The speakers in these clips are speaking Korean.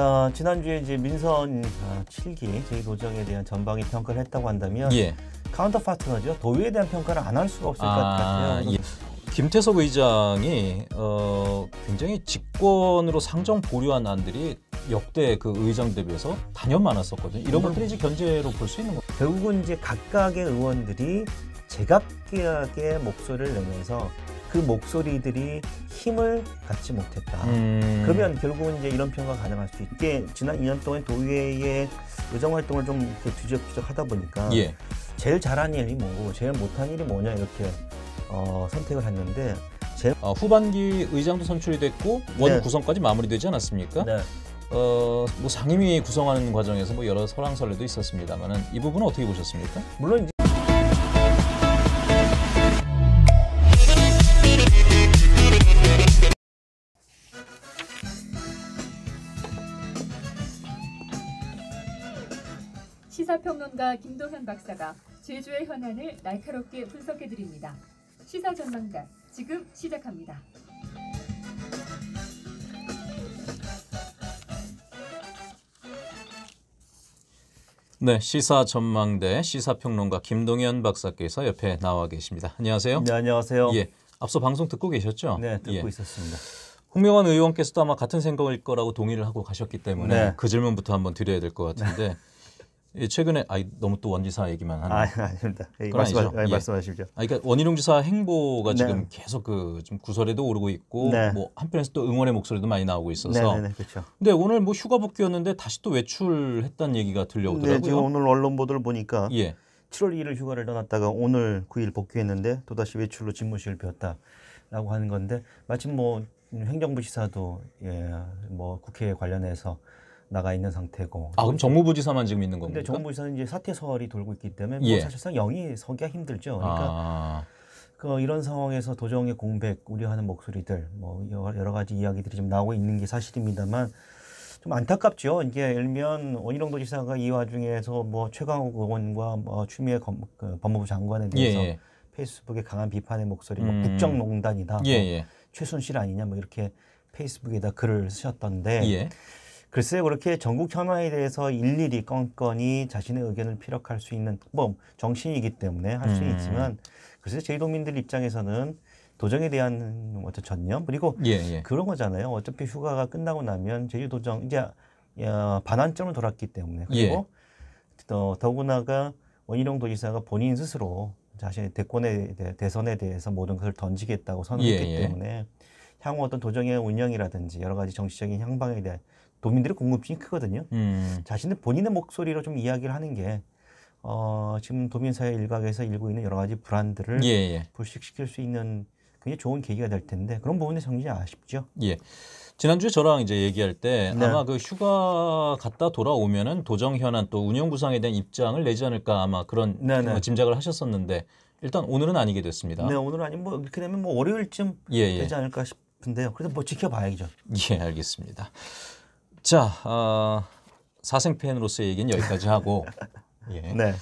어, 지난주에 이제 민선 어, 7기 제2도정에 대한 전방위 평가를 했다고 한다면 예. 카운터 파트너죠. 도의에 대한 평가를 안 할 수가 없을 아, 것 같아요. 예. 김태석 의장이 어, 굉장히 직권으로 상정 보류한 안들이 역대 그 의장 대비해서 단연 많았었거든요. 이런 것들이 이제 견제로 볼 수 있는 거죠. 결국은 이제 각각의 의원들이 제각기의 목소리를 내면서 그 목소리들이 힘을 갖지 못했다. 음. 그러면 결국은 이제 이런 평가 가 가능할 수 있게 지난 2년 동안 도의회의 의정 활동을 좀 이렇게 뒤적뒤적 하다 보니까 예. 제일 잘한 일이 뭐고 제일 못한 일이 뭐냐 이렇게 어, 선택을 했는데 제... 어, 아, 후반기 의장도 선출이 됐고 원 네. 구성까지 마무리되지 않았습니까? 네. 어, 뭐 상임위 구성하는 과정에서 뭐 여러 설랑설레도 있었습니다만은 이 부분은 어떻게 보셨습니까? 물론 시사평론가 김동현 박사가 제주의 현안을 날카롭게 분석해드립니다. 시사전망가 지금 시작합니다. 네, 시사 전망대 시사평론가 김동현 박사께서 옆에 나와 계십니다. 안녕하세요. 네, 안녕하세요. 예, 앞서 방송 듣고 계셨죠? 네, 듣고 예. 있었습니다. 홍명환 의원께서도 아마 같은 생각일 거라고 동의를 하고 가셨기 때문에 네. 그 질문부터 한번 드려야 될 것 같은데 예, 최근에 아이 너무 또 원지사 얘기만 하는. 아, 아닙니다. 예, 말씀하, 예. 말씀하시오 아, 그러니까 원희룡 지사 행보가 네. 지금 계속 그 좀 구설에도 오르고 있고 네. 뭐 한편에서 또 응원의 목소리도 많이 나오고 있어서. 네, 네, 네, 그렇죠. 근데 오늘 뭐 휴가 복귀였는데 다시 또 외출했다는 얘기가 들려오더라고요. 네, 지금 오늘 언론 보도를 보니까 예. 7월 2일 휴가를 떠났다가 오늘 9일 그 복귀했는데 또다시 외출로 집무실을 비웠다라고 하는 건데 마침 뭐 행정부 시사도 예, 뭐 국회에 관련해서 나가 있는 상태고. 아 그럼 정무부지사만 지금 있는 겁니요 근데 정무부지사는 이제 사퇴서열이 돌고 있기 때문에 뭐 예. 뭐 사실상 영이 서기가 힘들죠. 그러니까 아. 그 이런 상황에서 도정의 공백 우려하는 목소리들 뭐 여러 가지 이야기들이 좀 나오고 있는 게 사실입니다만 좀 안타깝죠. 이게 일면 원희룡 도지사가 이 와중에서 뭐 최강욱 의원과 뭐 추미애 검, 그 법무부 장관에 예, 대해서 예. 페이스북에 강한 비판의 목소리, 뭐 음. 예, 뭐 국정농단이다, 예. 뭐 최순실 아니냐, 뭐 이렇게 페이스북에다 글을 쓰셨던데 예. 글쎄 요 그렇게 전국 현황에 대해서 일일이 건건이 자신의 의견을 피력할 수 있는 뭐 정신이기 때문에 할 수는 음. 있지만 글쎄 요 제이도민들 입장에서는 도정에 대한 어떤 전념 그리고 예, 예. 그런 거잖아요. 어차피 휴가가 끝나고 나면 제주도정 이제 반환점을 돌았기 때문에 그리고 예. 더, 더구나가 원희룡 뭐 도지사가 본인 스스로 자신의 대권에 대, 해 대선에 대해서 모든 것을 던지겠다고 선언했기 예, 예. 때문에 향후 어떤 도정의 운영이라든지 여러 가지 정치적인 향방에 대한 도민들의 궁금증이 크거든요. 음. 자신들 본인의 목소리로 좀 이야기를 하는 게 어, 지금 도민사회 일각에서 일고 있는 여러 가지 불안들을 예, 예. 불식시킬 수 있는 굉장히 좋은 계기가 될 텐데 그런 부분에 정진이 아쉽죠. 예. 지난주에 저랑 이제 얘기할 때 네. 아마 그 휴가 갔다 돌아오면은 도정 현안 또 운영 구상에 대한 입장을 내지 않을까 아마 그런 네, 네. 어, 짐작을 하셨었는데 일단 오늘은 아니게 됐습니다. 네, 오늘 아니 뭐 이렇게 되면 뭐 월요일쯤 예, 예. 되지 않을까 싶은데요. 그래서 뭐 지켜봐야죠. 예, 알겠습니다. 자, 어, 사생팬으로서의 얘기는 여기까지 하고 예. 네.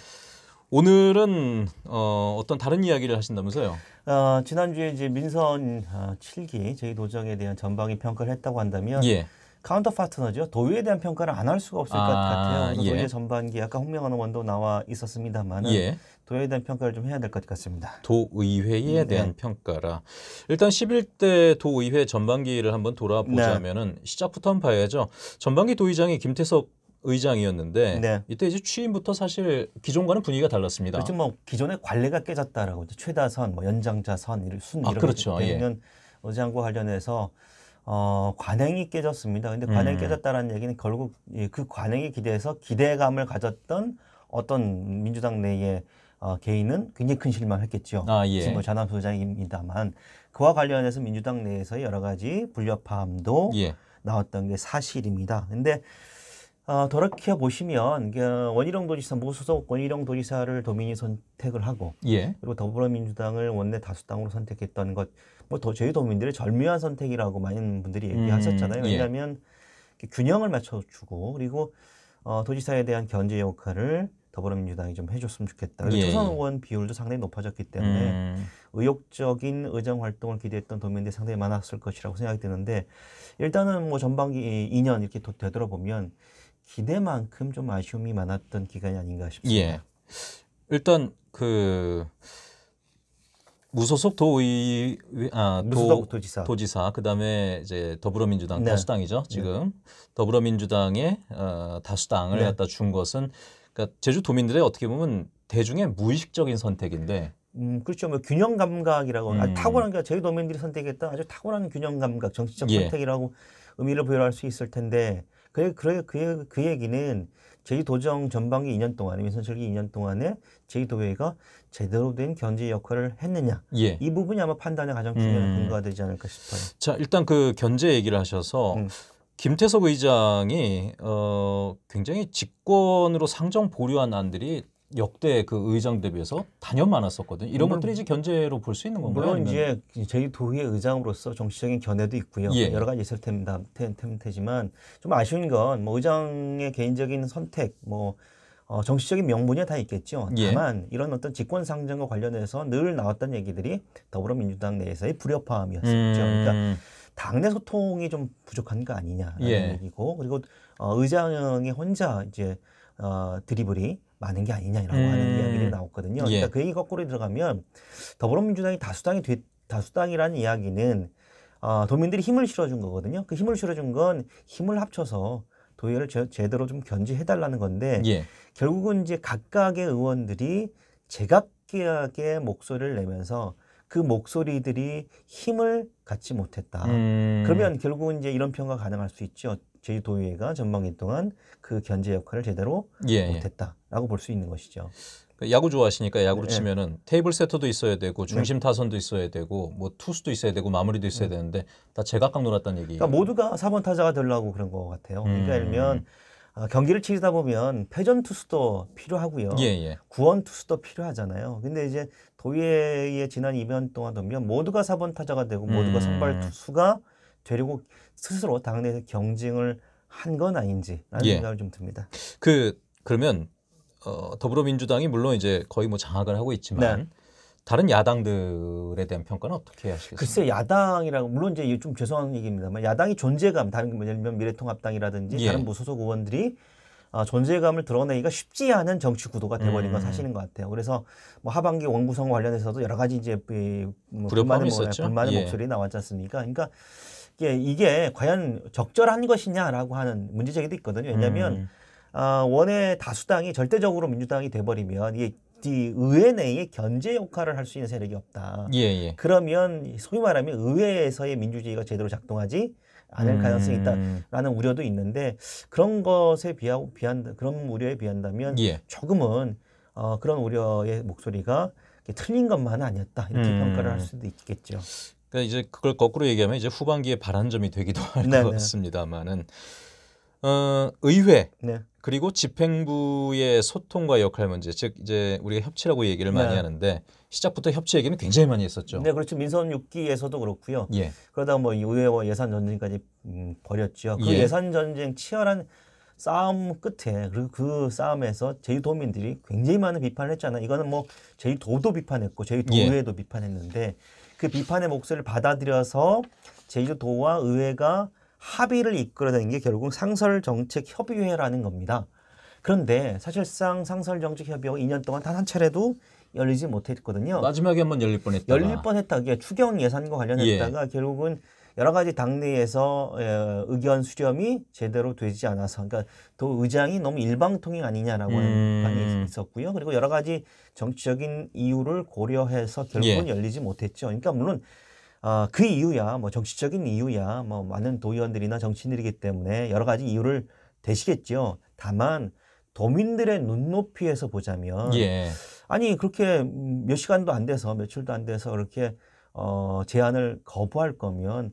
오늘은 어, 어떤 다른 이야기를 하신다면서요? 어, 지난주에 이제 민선 어, 7기 저희 도정에 대한 전방위 평가를 했다고 한다면 예. 카운터 파트너죠. 도유에 대한 평가를 안 할 수가 없을 아, 것 같아요. 그래서 예. 도유 전반기 아까 홍명하는 원도 나와 있었습니다만 예. 도유에 대한 평가를 좀 해야 될 것 같습니다. 도의회에 음, 대한 평가라. 일단 11대 도의회 전반기를 한번 돌아보자면은 네. 시작부터 한번 봐야죠. 전반기 도의장이 김태석 의장이었는데 네. 이때 이제 취임부터 사실 기존과는 분위기가 달랐습니다. 그렇죠. 뭐 기존의 관례가 깨졌다라고 최다선, 뭐 연장자선, 순 아, 이런 아, 그렇죠. 예. 의장과 관련해서 어, 관행이 깨졌습니다. 근데 관행이 음. 깨졌다는 얘기는 결국 그 관행에 기대해서 기대감을 가졌던 어떤 민주당 내의 어, 개인은 굉장히 큰 실망을 했겠죠. 아, 예. 지금 뭐 자남 소장입니다만 그와 관련해서 민주당 내에서 여러 가지 불협화음도 예. 나왔던 게 사실입니다. 근데 어, 더럽게 보시면 그 원희룡 도지사 무소속 원희룡 도지사를 도민이 선택을 하고 예. 그리고 더불어민주당을 원내 다수당으로 선택했던 것 뭐더 저희 도민들의 절묘한 선택이라고 많은 분들이 얘기하셨잖아요. 음, 예. 왜냐하면 예. 균형을 맞춰주고 그리고 어, 도지사에 대한 견제 역할을 더불어민주당이 좀 해줬으면 좋겠다. 예. 초선 의원 비율도 상당히 높아졌기 때문에 음. 의욕적인 의정 활동을 기대했던 도민들이 상당히 많았을 것이라고 생각이 드는데 일단은 뭐 전반기 2년 이렇게 되돌아보면 기대만큼 좀 아쉬움이 많았던 기간이 아닌가 싶습니다. 예. 일단 그 무소속 도의 아, 무소속 도, 지사 도지사 그다음에 이제 더불어민주당 네. 다수당이죠 네. 지금 네. 더불어민주당의 어, 다수당을 네. 갖다 준 것은 그니까 제주 도민들의 어떻게 보면 대중의 무의식적인 선택인데 음, 그렇죠. 뭐 균형 감각이라고 아, 음. 아주 탁월한 게 제주 도민들이 선택했던 아주 탁월한 균형 감각 정치적 예. 선택이라고 의미를 부여할 수 있을 텐데 그래, 그래, 그, 그 얘기는 제2도정 전반기 2년 동안에 면선철기 2년 동안에 제2도회가 제대로 된 견제 역할을 했느냐 예. 이 부분이 아마 판단의 가장 중요한 음. 근거가 되지 않을까 싶어요. 자 일단 그 견제 얘기를 하셔서 음. 김태석 의장이 어, 굉장히 직권으로 상정 보류한 안들이 역대 그 의장 대비해서 단연 많았었거든요. 이런 것들이 이제 견제로 볼 수 있는 건가요? 물론 아니면? 이제 제2도의 의장으로서 정치적인 견해도 있고요. 예. 여러 가지 있을 텐데, 텐데지만 좀 아쉬운 건 뭐 의장의 개인적인 선택, 뭐 어, 정치적인 명분이 다 있겠죠. 예. 다만 예. 이런 어떤 직권 상정과 관련해서 늘 나왔던 얘기들이 더불어민주당 내에서의 불협화음이었었죠. 음. 그러니까 당내 소통이 좀 부족한 거 아니냐라는 예. 얘기고 그리고 어, 의장이 혼자 이제 어, 드리블이 많은 게 아니냐라고 음. 하는 이야기들이 나왔거든요. 예. 그러니까 그얘 거꾸로 들어가면 더불어민주당이 다수당이 되, 다수당이라는 이야기는 어, 도민들이 힘을 실어준 거거든요. 그 힘을 실어준 건 힘을 합쳐서 도의회를 제, 대로좀 견제해달라는 건데 예. 결국은 이제 각각의 의원들이 제각기하게 목소리를 내면서 그 목소리들이 힘을 갖지 못했다. 음. 그러면 결국은 이제 이런 평가 가능할 수 있죠. 제주도의회가 전망기 동안 그 견제 역할을 제대로 예. 예. 못했다라고 볼 수 있는 것이죠. 그러니까 야구 좋아하시니까 야구로 네. 치면은 테이블 세터도 있어야 되고 네. 중심 타선도 있어야 되고 뭐 투수도 있어야 되고 마무리도 있어야 네. 되는데 다 제각각 놀았다는 얘기. 그러니까 모두가 4번 타자가 되려고 그런 것 같아요. 그러니까 예를 들면 음. 아, 경기를 치다 르 보면 패전 투수도 필요하고요. 예, 예. 구원 투수도 필요하잖아요. 근데 이제 도예의 지난 2년 동안 보면 모두가 4번 타자가 되고 모두가 음. 선발 투수가 되리고 스스로 당내에서 경쟁을 한 건 아닌지라는 예. 생각을 좀 듭니다. 그 그러면 어, 더불어민주당이 물론 이제 거의 뭐 장악을 하고 있지만 네. 다른 야당들에 대한 평가는 어떻게 하시겠습니까? 글쎄 야당이라고 물론 이제 좀 죄송한 얘기입니다만 야당이 존재감 다른 뭐예면 미래통합당이라든지 예. 다른 무소속 뭐 의원들이 어, 존재감을 드러내기가 쉽지 않은 정치 구도가 돼버린 음. 건 사실인 것 같아요. 그래서 뭐 하반기 원구성 관련해서도 여러 가지 이제 뭐 불만의, 뭐, 불만의 예. 목소리 나왔지 않습니까? 그러니까 이게, 예, 이게 과연 적절한 것이냐라고 하는 문제제기도 있거든요. 왜냐하면 음. 어, 원외 다수당이 절대적으로 민주당이 돼버리면 이게 이 의회 내에 견제 역할을 할 수 있는 세력이 없다. 예, 예. 그러면 소위 말하면 의회에서의 민주주의가 제대로 작동하지 않을 음. 가능성이 있다라는 우려도 있는데 그런 것에 비하고 비한 그런 우려에 비한다면 예. 조금은 어, 그런 우려의 목소리가 틀린 것만은 아니었다 이렇게 음. 평가를 할 수도 있겠죠. 그러니까 이제 그걸 거꾸로 얘기하면 이제 후반기에 발란점이 되기도 할것 네, 네. 같습니다만은 어, 의회 네. 그리고 집행부의 소통과 역할 문제 즉 이제 우리가 협치라고 얘기를 많이 네. 하는데 시작부터 협치 얘기는 굉장히 많이 했었죠. 네, 그렇죠. 민선 6기에서도 그렇고요. 예. 그러다 뭐 의회와 뭐 예산 전쟁까지 음, 버렸죠그 예. 산 전쟁 치열한 싸움 끝에 그리고 그 싸움에서 제주도민들이 굉장히 많은 비판을 했잖아요. 이거는 뭐 제주도도 비판했고 제주도의회도 예. 비판했는데 그 비판의 목소리를 받아들여서 제주도와 의회가 합의를 이끌어내는 게 결국 상설정책협의회라는 겁니다. 그런데 사실상 상설정책협의회가 2년 동안 단 한 차례도 열리지 못했거든요. 마지막에 한번 열릴 뻔했다. 열릴 뻔했다. 이게 추경 예산과 관련했다가 예. 결국은 여러 가지 당내에서 예, 의견 수렴이 제대로 되지 않아서 그러니까 또 의장이 너무 일방통행 아니냐라고 하는 반응이 음. 있었고요. 그리고 여러 가지 정치적인 이유를 고려해서 결국은 예. 열리지 못했죠. 그러니까 물론 어, 그 이유야 뭐 정치적인 이유야 뭐 많은 도의원들이나 정치인들이기 때문에 여러 가지 이유를 대시겠죠. 다만 도민들의 눈높이에서 보자면 예. 아니 그렇게 몇 시간도 안 돼서 며칠도 안 돼서 그렇게 어, 제안을 거부할 거면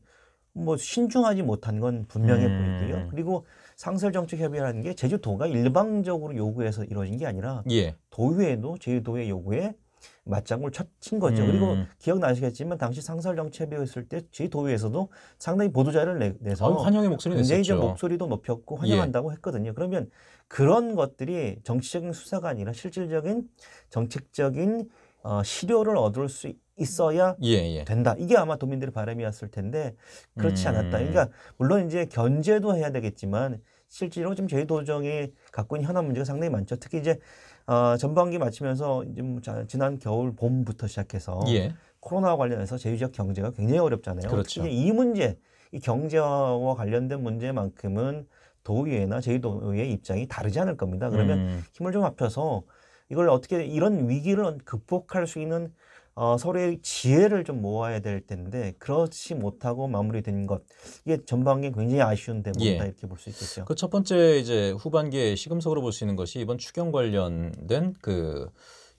뭐 신중하지 못한 건 분명해 음. 보이고요. 그리고 상설 정책 협의라는 게 제주도가 일방적으로 요구해서 이루어진 게 아니라 예. 도의회도 제주도의 요구에 맞장구를 쳤친 거죠. 음. 그리고 기억나시겠지만 당시 상설 정책 협의했을 때제주도에서도 상당히 보도자를 내서 아유, 환영의 목소리 굉장히 냈었죠. 목소리도 높였고 예. 환영한다고 예. 했거든요. 그러면 그런 것들이 정치적인 수사가 아니라 실질적인 정책적인 어, 실효를 얻을 수 있어야 예, 예. 된다. 이게 아마 도민들의 바람이었을 텐데 그렇지 음. 않았다. 그러니까 물론 이제 견제도 해야 되겠지만 실제로 지금 제도정이 갖고 있는 현안 문제가 상당히 많죠. 특히 이제 어, 전반기 마치면서 좀 뭐 지난 겨울 봄부터 시작해서 예. 코로나와 관련해서 제휴적 경제가 굉장히 어렵잖아요. 그렇죠. 특히 이 문제, 이 경제와 관련된 문제만큼은 도의회나 제주도의 입장이 다르지 않을 겁니다. 그러면 음. 힘을 좀 합쳐서 이걸 어떻게 이런 위기를 극복할 수 있는 어, 서로의 지혜를 좀 모아야 될 텐데 그렇지 못하고 마무리된 것 이게 전반기 굉장히 아쉬운 대목이다 예. 이렇게 볼 수 있겠죠. 그 첫 번째 이제 후반기에 시금석으로 볼 수 있는 것이 이번 추경 관련된 그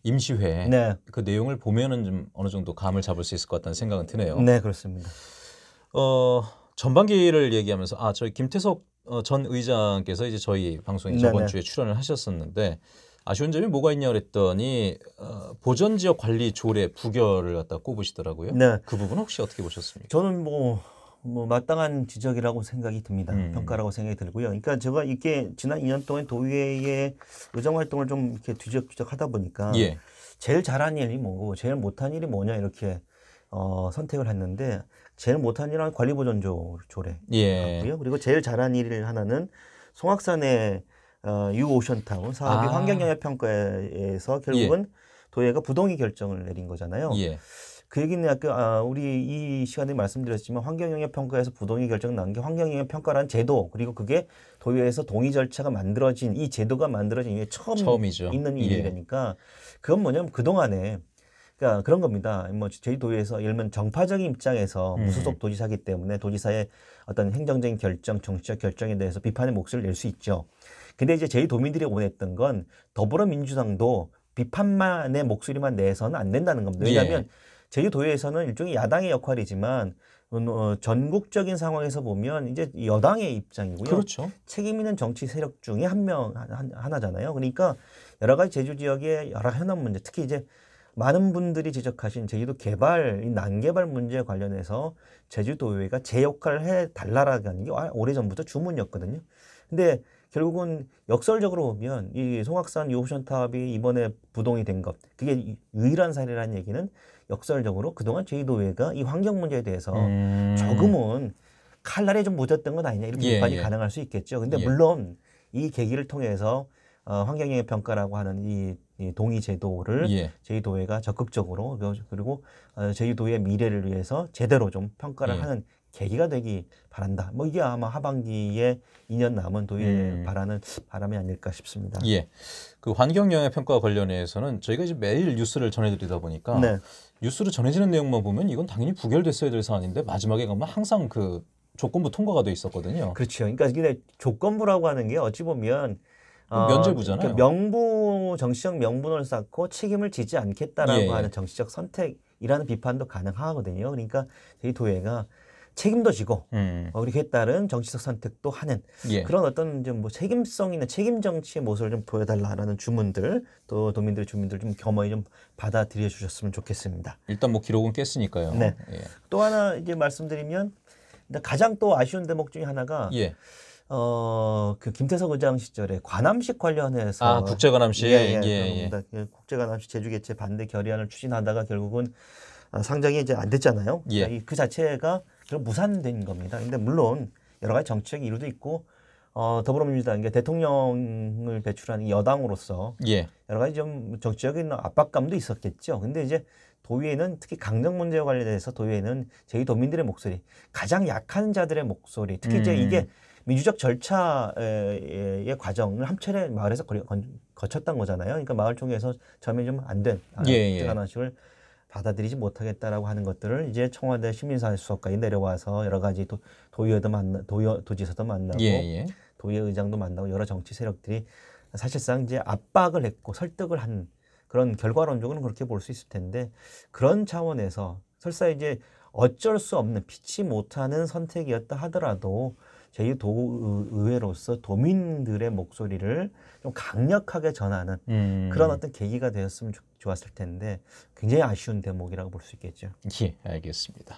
임시회 네. 그 내용을 보면은 좀 어느 정도 감을 잡을 수 있을 것 같다는 생각은 드네요. 네 그렇습니다. 어 전반기를 얘기하면서 아 저희 김태석 어, 전 의장께서 이제 저희 방송에 네네. 저번 네. 주에 출연을 하셨었는데 아쉬운 점이 뭐가 있냐 그랬더니 어, 보전 지역 관리 조례 부결을 갖다 꼽으시더라고요. 네. 그 부분 혹시 어떻게 보셨습니까? 저는 뭐, 뭐 마땅한 지적이라고 생각이 듭니다. 음. 평가라고 생각이 들고요. 그러니까 제가 이게 지난 2년 동안 도의회의 의정 활동을 좀 이렇게 뒤적뒤적 하다 보니까 예. 제일 잘한 일이 뭐고 제일 못한 일이 뭐냐 이렇게 어, 선택을 했는데 제일 못한 일은 관리보전조 례 예. 고요 그리고 제일 잘한 일 하나는 송악산에 어, 유 오션타운 사업이 아. 환경영향 평가에서 예. 결국은 예. 도예가 부동의 결정을 내린 거잖아요. 예. 그 얘기는 아까 아, 우리 이 시간에 말씀드렸지만 환경영향 평가에서 부동의 결정 난 게 환경영향 평가라는 제도 그리고 그게 도예에서 동의 절차가 만들어진 이 제도가 만들어진 이게 처음 처음이죠. 있는 일이니까 예. 그건 뭐냐면 그 동안에 그러니까 그런 겁니다. 뭐 저희 도에서 예를 들면 정파적인 입장에서 음. 무소속 도지사기 때문에 도지사의 어떤 행정적인 결정, 정치적 결정에 대해서 비판의 목소리를 낼 수 있죠. 근데 이제 제일 도민들이 원했던 건 더불어민주당도 비판만의 목소리만 내서는 안 된다는 겁니다. 예. 왜냐하면 예. 제주도에서는 일종의 야당의 역할이지만 어, 어, 전국적인 상황에서 보면 이제 여당의 입장이고요. 그렇죠. 책임 있는 정치 세력 중에 한명 하나잖아요. 그러니까 여러 가지 제주 지역의 여러 현안 문제, 특히 이제 많은 분들이 지적하신 제주도 개발, 난개발 문제 관련해서 제주도의회가 제 역할을 해 달라라는 게 오래전부터 주문이었거든요. 근데 결국은 역설적으로 보면 이 송악산 유옵션 탑이 이번에 부동이 된 것, 그게 유일한 사례라는 얘기는 역설적으로 그동안 제주도회가 이 환경 문제에 대해서 음. 조금은 칼날에 좀 모졌던 건 아니냐 이렇게 예, 비판이 예. 가능할 수 있겠죠. 근데 예. 물론 이 계기를 통해서 어, 환경영향 평가라고 하는 이, 이 동의 제도를 예. 제주도회가 적극적으로 그리고 어, 제주도의 미래를 위해서 제대로 좀 평가를 예. 하는 계기가 되기 바란다. 뭐 이게 아마 하반기에 2년 남은 도입 음. 바라는 바람이 아닐까 싶습니다. 예. 그 환경 영향 평가 관련해서는 저희가 이제 매일 뉴스를 전해드리다 보니까 네. 뉴스로 전해지는 내용만 보면 이건 당연히 부결됐어야 될 사안인데 마지막에 가면 항상 그 조건부 통과가 돼 있었거든요. 그렇죠. 그러니까 이게 조건부라고 하는 게 어찌 보면 어, 면제부잖아요. 그러니까 명분 정치적 명분을 쌓고 책임을 지지 않겠다라고 예, 예. 하는 정치적 선택이라는 비판도 가능하거든요. 그러니까 저희 도예가 책임도 지고 음. 어, 그리고 그에 따른 정치적 선택도 하는 예. 그런 어떤 좀뭐 책임성 있는 책임 정치의 모습을 좀 보여달라라는 주문들 또 도민들 주민들 좀 겸허히 좀 받아들여 주셨으면 좋겠습니다. 일단 뭐 기록은 깼으니까요. 네. 예. 또 하나 이제 말씀드리면 가장 또 아쉬운 대목 중에 하나가 예. 어그 김태석 의장 시절에 관함식 관련해서 아 국제관함식 예, 예, 예, 예. 국제관함식 제주 개최 반대 결의안을 추진하다가 결국은 아, 상장이 이제 안 됐잖아요. 예. 그 자체가 그럼 무산된 겁니다. 근데 물론 여러 가지 정치적 이유도 있고 어, 더불어민주당이 대통령을 배출하는 여당으로서 예. 여러 가지 좀 정치적인 압박감도 있었겠죠. 근데 이제 도의회는 특히 강정 문제와 관련해서 도의회는 제2도민들의 목소리, 가장 약한 자들의 목소리, 특히 음. 이제 이게 민주적 절차의 과정을 함 차례 마을에서 거쳤던 거잖아요. 그러니까 마을 총회에서 처음에 좀안 된, 아, 예, 예. 식나씩을 받아들이지 못하겠다라고 하는 것들을 이제 청와대 시민사회 수석까지 내려와서 여러 가지 도, 도의회도 만나 도의 도지사도 만나고 예, 예. 도의회 의장도 만나고 여러 정치 세력들이 사실상 이제 압박을 했고 설득을 한 그런 결과론적으로는 그렇게 볼 수 있을 텐데 그런 차원에서 설사 이제 어쩔 수 없는 피치 못하는 선택이었다 하더라도 저희 도의회로서 도민들의 목소리를 좀 강력하게 전하는 음. 그런 어떤 계기가 되었으면 좋, 았을 텐데 굉장히 아쉬운 대목이라고 볼 수 있겠죠. 예, 알겠습니다.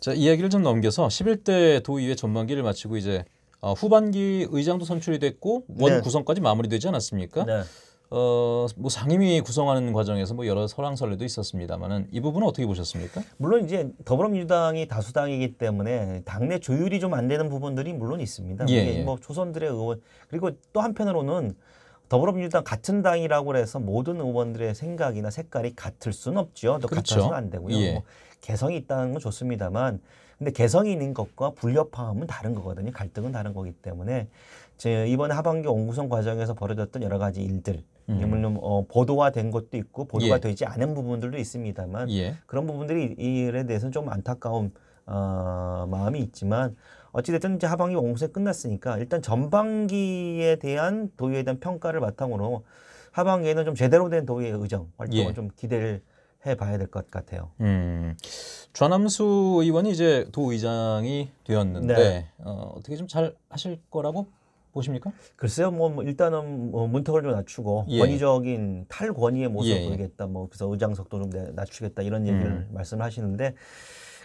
자, 이야기를 좀 넘겨서 11대 도의회 전반기를 마치고 이제 어, 후반기 의장도 선출이 됐고 원 네. 구성까지 마무리되지 않았습니까? 네. 어, 뭐 상임위 구성하는 과정에서 뭐 여러 설왕설래도 있었습니다만은 이 부분은 어떻게 보셨습니까? 물론 이제 더불어민주당이 다수당이기 때문에 당내 조율이 좀 안 되는 부분들이 물론 있습니다. 예, 예. 뭐조선들의 의원 그리고 또 한편으로는 더불어민주당 같은 당이라고 해서 모든 의원들의 생각이나 색깔이 같을 순 없죠. 또 그렇죠. 같아서는 안 되고요. 예. 뭐 개성이 있다는 건 좋습니다만 근데 개성이 있는 것과 불협화음은 다른 거거든요. 갈등은 다른 거기 때문에 제 이번 하반기 원구성 과정에서 벌어졌던 여러 가지 일들 음. 물론 뭐, 어, 보도가된 것도 있고 보도가 예. 되지 않은 부분들도 있습니다만 예. 그런 부분들이 이에 대해서는 좀 안타까운 어, 마음이 있지만 어찌됐든 이제 하반기 원구성이 끝났으니까 일단 전반기에 대한 도의에 대한 평가를 바탕으로 하반기에는 좀 제대로 된 도의의 의정 활동을 예. 좀 기대를 해봐야 될 것 같아요. 음, 전함수 의원이 이제 도의장이 되었는데 네. 어, 어떻게 좀 잘 하실 거라고 보십니까? 글쎄요, 뭐, 뭐 일단은 뭐 문턱을 좀 낮추고 예. 권위적인 탈권위의 모습을 예. 예. 보이겠다. 뭐 그래서 의장석도 좀 낮추겠다 이런 음. 얘기를 음. 말씀하시는데.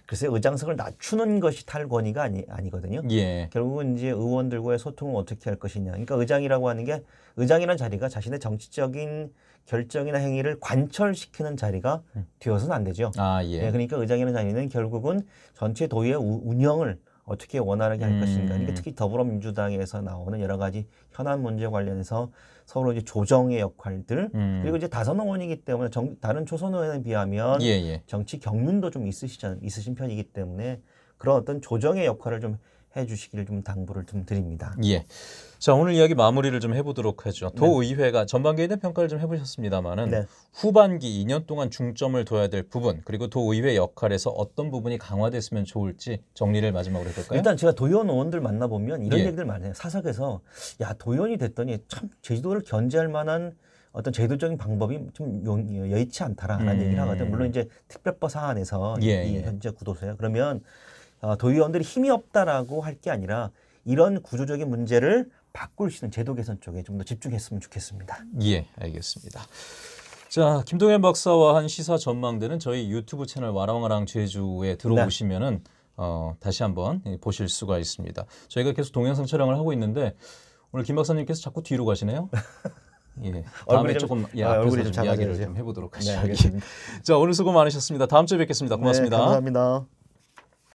글쎄 의장석을 낮추는 것이 탈권위가 아니, 아니거든요. 예. 결국은 이제 의원들과의 소통을 어떻게 할 것이냐. 그러니까 의장이라고 하는 게 의장이라는 자리가 자신의 정치적인 결정이나 행위를 관철시키는 자리가 음. 되어서는 안 되죠. 아, 예. 예, 그러니까 의장이라는 자리는 결국은 전체 도의의 운영을 어떻게 원활하게 할 음. 것인가. 이게 그러니까 특히 더불어민주당에서 나오는 여러 가지 현안 문제 관련해서 서로 이제 조정의 역할들 음. 그리고 이제 다선 의원이기 때문에 정, 다른 초선 의원에 비하면 예, 예. 정치 경륜도 좀 있으시잖아요. 있으신 편이기 때문에 그런 어떤 조정의 역할을 좀 해주시기를 좀 당부를 좀 드립니다. 예. 자 오늘 이야기 마무리를 좀 해보도록 하죠. 도의회가 네. 전반기에 대한 평가를 좀 해보셨습니다만은 네. 후반기 2년 동안 중점을 둬야 될 부분 그리고 도의회 역할에서 어떤 부분이 강화됐으면 좋을지 정리를 마지막으로 해볼까요? 일단 제가 도의원 의원들 만나보면 이런 예. 얘기들 많아요 사석에서 야 도의원이 됐더니 참 제주도를 견제할 만한 어떤 제도적인 방법이 좀 여의치 않다라는 음. 얘기를 하거든요. 물론 이제 특별법 사안에서 예, 이 예. 현재 구도세요. 그러면 어, 도의원들이 힘이 없다라고 할 게 아니라 이런 구조적인 문제를 바꿀 수 있는 제도 개선 쪽에 좀 더 집중했으면 좋겠습니다. 예, 알겠습니다. 자, 김동현 박사와 한 시사 전망대는 저희 유튜브 채널 와랑와랑 제주에 들어오시면은 네. 어, 다시 한번 보실 수가 있습니다. 저희가 계속 동영상 촬영을 하고 있는데 오늘 김 박사님께서 자꾸 뒤로 가시네요. 예, 다음에 조금 예, 아, 앞에서 좀, 이야기를 좀 해보도록 하죠. 네, 자, 오늘 수고 많으셨습니다. 다음 주에 뵙겠습니다. 네, 고맙습니다. 네, 감사합니다.